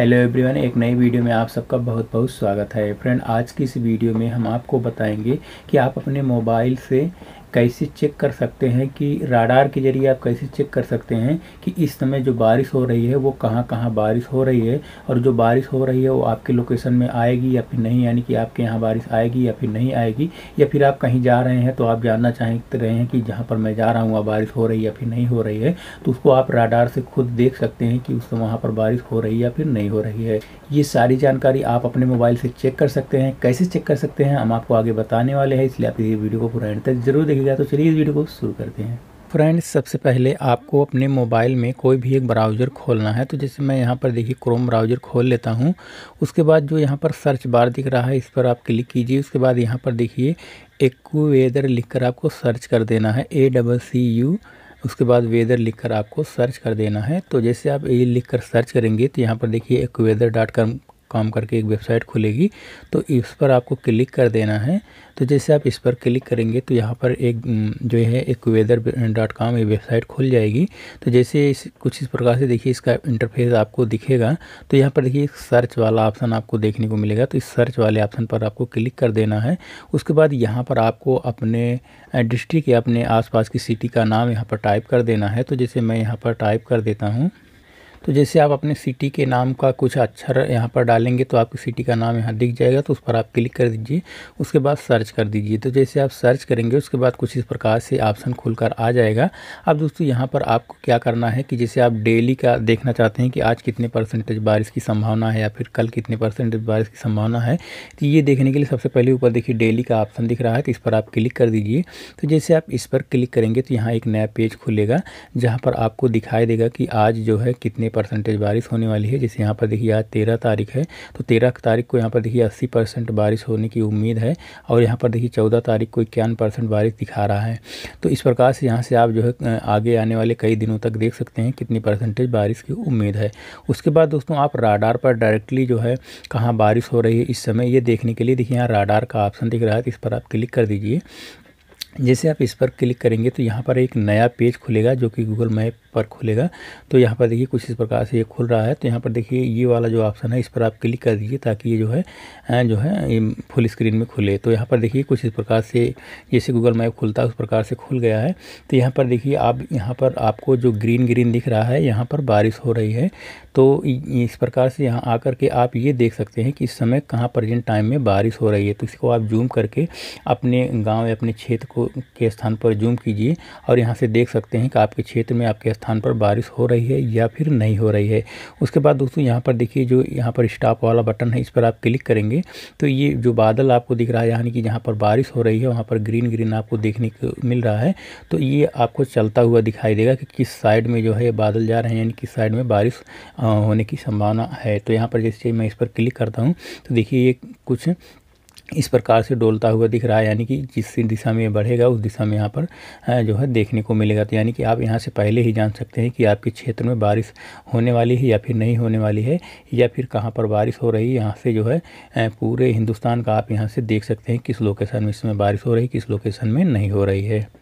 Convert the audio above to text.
hello everyone एक नई video में आप सबका बहुत बहुत स्वागत है फ्रेंड आज की इस वीडियो में हम आपको बताएंगे कि आप अपने मोबाइल से कैसे चेक कर सकते हैं कि राडार के जरिए आप कैसे चेक कर सकते हैं कि इस समय जो बारिश हो रही है वो कहाँ कहाँ बारिश हो रही है और जो बारिश हो रही है वो आपके लोकेशन में आएगी या फिर नहीं यानी कि आपके यहाँ बारिश आएगी या फिर नहीं आएगी या फिर आप कहीं जा रहे हैं तो आप जानना चाह रहे हैं कि जहाँ पर मैं जा रहा हूँ वहाँ बारिश हो रही है या फिर नहीं हो रही है तो उसको आप राडार से खुद देख सकते हैं कि उस समय वहाँ पर बारिश हो रही है या फिर नहीं हो रही है ये सारी जानकारी आप अपने मोबाइल से चेक कर सकते हैं कैसे चेक कर सकते हैं हम आपको आगे बताने वाले हैं इसलिए आप ये वीडियो को पूरा एंड तक जरूर देखें लग जाए तो चलिए इस वीडियो को शुरू करते हैं फ्रेंड्स सबसे पहले आपको अपने मोबाइल में कोई भी एक ब्राउज़र खोलना है तो जैसे मैं यहाँ पर देखिए क्रोम ब्राउज़र खोल लेता हूँ उसके बाद जो यहाँ पर सर्च बार दिख रहा है इस पर आप क्लिक कीजिए उसके बाद यहाँ पर देखिए एक्ू वेदर लिखकर आपको सर्च कर देना है ए डबल सी यू उसके बाद वेदर लिखकर आपको सर्च कर देना है तो जैसे आप ये लिखकर सर्च करेंगे तो यहाँ पर देखिए एक्वेदर डॉट कॉम कॉम करके एक वेबसाइट खुलेगी तो इस पर आपको क्लिक कर देना है तो जैसे आप इस पर क्लिक करेंगे तो यहाँ पर एक जो है एक वेदर डॉट कॉम ये वेबसाइट खुल जाएगी तो जैसे इस कुछ इस प्रकार से देखिए इसका इंटरफेस आपको दिखेगा तो यहाँ पर देखिए सर्च वाला ऑप्शन आपको देखने को मिलेगा तो इस सर्च वाले ऑप्शन पर आपको क्लिक कर देना है उसके बाद यहाँ पर आपको अपने डिस्ट्रिक्ट या अपने आसपास की सिटी का नाम यहाँ पर टाइप कर देना है तो जैसे मैं यहाँ पर टाइप कर देता हूँ तो जैसे आप अपने सिटी के नाम का कुछ अक्षर यहाँ पर डालेंगे तो आपकी सिटी का नाम यहाँ दिख जाएगा तो उस पर आप क्लिक कर दीजिए उसके बाद सर्च कर दीजिए तो जैसे आप सर्च करेंगे उसके बाद कुछ इस प्रकार से ऑप्शन खुलकर आ जाएगा अब दोस्तों यहाँ पर आपको क्या करना है कि जैसे आप डेली का देखना चाहते हैं कि आज कितने परसेंटेज बारिश की संभावना है या फिर कल कितने परसेंटेज बारिश की संभावना है तो ये देखने के लिए सबसे पहले ऊपर देखिए डेली का ऑप्शन दिख रहा है तो इस पर आप क्लिक कर दीजिए तो जैसे आप इस पर क्लिक करेंगे तो यहाँ एक नया पेज खुलेगा जहाँ पर आपको दिखाई देगा कि आज जो है कितने कितनी परसेंटेज बारिश होने वाली है जैसे यहाँ पर देखिए आज तेरह तारीख है तो तेरह तारीख को यहाँ पर देखिए अस्सी परसेंट बारिश होने की उम्मीद है और यहाँ पर देखिए चौदह तारीख को इक्यावन परसेंट बारिश दिखा रहा है तो इस प्रकार से यहाँ से आप जो है आगे आने वाले कई दिनों तक देख सकते हैं कितनी परसेंटेज बारिश की उम्मीद है उसके बाद दोस्तों आप राडार पर डायरेक्टली जो है कहाँ बारिश हो रही है इस समय ये देखने के लिए देखिए यहाँ राडार का ऑप्शन दिख रहा है तो इस पर आप क्लिक कर दीजिए जैसे आप इस पर क्लिक करेंगे तो यहाँ पर एक नया पेज खुलेगा जो कि गूगल मैप पर खुलेगा तो यहाँ पर देखिए कुछ इस प्रकार से ये खुल रहा है तो यहाँ पर देखिए ये वाला जो ऑप्शन है इस पर आप क्लिक कर दीजिए ताकि ये जो है जो है ये फुल स्क्रीन में खुले तो यहाँ पर देखिए कुछ इस प्रकार से जैसे गूगल मैप खुलता है उस प्रकार से खुल गया है तो यहाँ पर देखिए आप यहाँ पर आपको जो ग्रीन ग्रीन दिख रहा है यहाँ पर बारिश हो रही है तो इस प्रकार से यहाँ आकर के आप ये देख सकते हैं कि इस समय कहाँ प्रजेंट टाइम में बारिश हो रही है तो इसको आप जूम करके अपने गाँव या अपने क्षेत्र को के स्थान पर जूम कीजिए और यहाँ से देख सकते हैं कि आपके क्षेत्र में आपके स्थान पर बारिश हो रही है या फिर नहीं हो रही है उसके बाद दोस्तों यहाँ पर देखिए जो यहाँ पर स्टॉप वाला बटन है इस पर आप क्लिक करेंगे तो ये जो बादल आपको दिख रहा है यानी कि जहाँ पर बारिश हो रही है वहाँ पर ग्रीन ग्रीन आपको देखने को मिल रहा है तो ये आपको चलता हुआ दिखाई देगा कि किस साइड में जो है बादल जा रहे हैं यानी किस साइड में बारिश होने की संभावना है तो यहाँ पर जैसे मैं इस पर क्लिक करता हूँ तो देखिए ये कुछ इस प्रकार से डोलता हुआ दिख रहा है यानी कि जिस दिशा में बढ़ेगा उस दिशा में यहाँ पर जो है देखने को मिलेगा तो यानी कि आप यहाँ से पहले ही जान सकते हैं कि आपके क्षेत्र में बारिश होने वाली है या फिर नहीं होने वाली है या फिर कहाँ पर बारिश हो रही है यहाँ से जो है पूरे हिंदुस्तान का आप यहाँ से देख सकते हैं किस लोकेशन में इसमें बारिश हो रही है किस लोकेशन में नहीं हो रही है